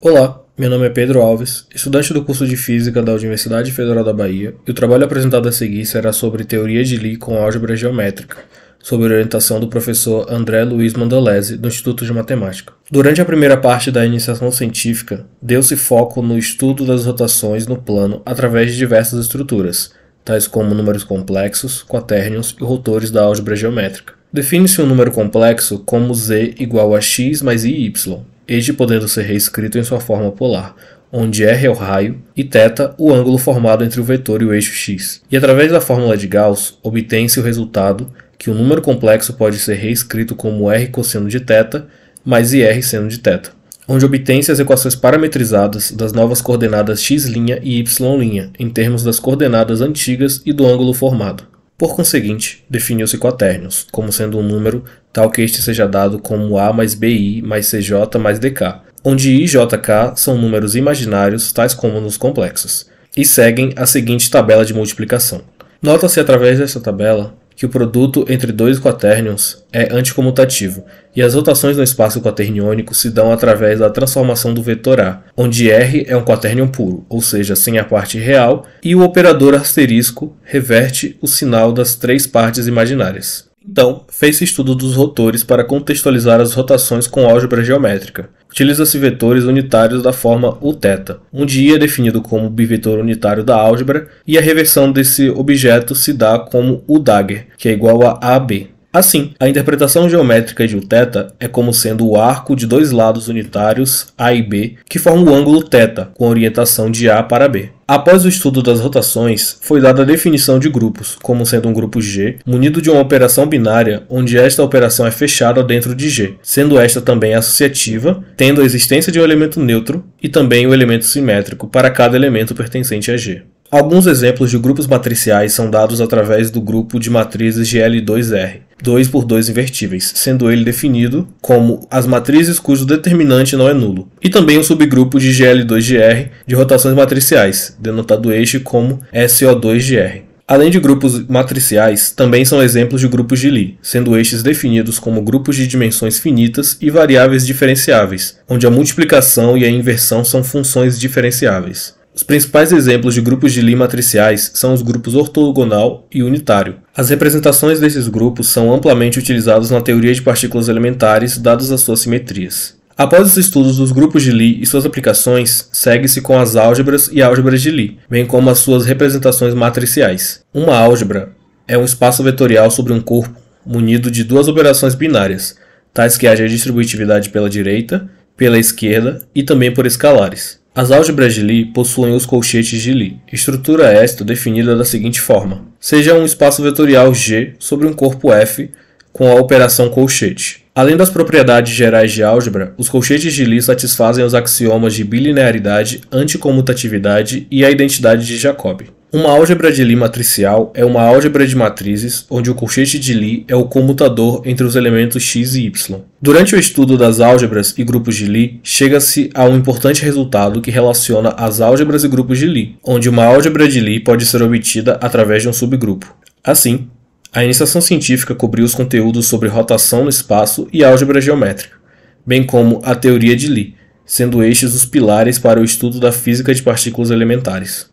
Olá, meu nome é Pedro Alves, estudante do curso de Física da Universidade Federal da Bahia, e o trabalho apresentado a seguir será sobre teoria de Lie com álgebra geométrica, sob orientação do professor André Luiz Mandolese, do Instituto de Matemática. Durante a primeira parte da iniciação científica, deu-se foco no estudo das rotações no plano através de diversas estruturas, tais como números complexos, quaternions e rotores da álgebra geométrica. Define-se um número complexo como z igual a x mais y, este podendo ser reescrito em sua forma polar, onde R é o raio e θ o ângulo formado entre o vetor e o eixo x. E através da fórmula de Gauss, obtém-se o resultado que o número complexo pode ser reescrito como R cosseno de θ mais IR seno de θ, onde obtém-se as equações parametrizadas das novas coordenadas x' e y', em termos das coordenadas antigas e do ângulo formado. Por conseguinte, definiu-se coternos, como sendo um número tal que este seja dado como A mais BI mais CJ mais DK, onde I e JK são números imaginários tais como nos complexos, e seguem a seguinte tabela de multiplicação. Nota-se através desta tabela que o produto entre dois quaternions é anticomutativo, e as rotações no espaço quaterniônico se dão através da transformação do vetor A, onde R é um quaternion puro, ou seja, sem a parte real, e o operador asterisco reverte o sinal das três partes imaginárias. Então, fez-se estudo dos rotores para contextualizar as rotações com álgebra geométrica, utiliza-se vetores unitários da forma uθ, onde i é definido como bivetor unitário da álgebra e a reversão desse objeto se dá como o dagger, que é igual a AB. Assim, a interpretação geométrica de uθ é como sendo o arco de dois lados unitários A e B que forma o ângulo θ, com orientação de A para B. Após o estudo das rotações, foi dada a definição de grupos, como sendo um grupo G, munido de uma operação binária, onde esta operação é fechada dentro de G, sendo esta também associativa, tendo a existência de um elemento neutro e também o um elemento simétrico para cada elemento pertencente a G. Alguns exemplos de grupos matriciais são dados através do grupo de matrizes GL2R. 2 por 2 invertíveis, sendo ele definido como as matrizes cujo determinante não é nulo, e também um subgrupo de GL2GR de rotações matriciais, denotado este como SO2GR. Além de grupos matriciais, também são exemplos de grupos de Lie, sendo estes definidos como grupos de dimensões finitas e variáveis diferenciáveis, onde a multiplicação e a inversão são funções diferenciáveis. Os principais exemplos de grupos de Lie matriciais são os grupos ortogonal e unitário. As representações desses grupos são amplamente utilizadas na teoria de partículas elementares, dadas as suas simetrias. Após os estudos dos grupos de Lie e suas aplicações, segue-se com as álgebras e álgebras de Lie, bem como as suas representações matriciais. Uma álgebra é um espaço vetorial sobre um corpo munido de duas operações binárias, tais que haja distributividade pela direita, pela esquerda e também por escalares. As álgebras de Lie possuem os colchetes de Lie, estrutura esta definida da seguinte forma. Seja um espaço vetorial G sobre um corpo F com a operação colchete. Além das propriedades gerais de álgebra, os colchetes de Lie satisfazem os axiomas de bilinearidade, anticomutatividade e a identidade de Jacobi. Uma álgebra de Lie matricial é uma álgebra de matrizes onde o colchete de Lie é o comutador entre os elementos x e y. Durante o estudo das álgebras e grupos de Lie, chega-se a um importante resultado que relaciona as álgebras e grupos de Lie, onde uma álgebra de Lie pode ser obtida através de um subgrupo. Assim, a iniciação científica cobriu os conteúdos sobre rotação no espaço e álgebra geométrica, bem como a teoria de Lie, sendo estes os pilares para o estudo da física de partículas elementares.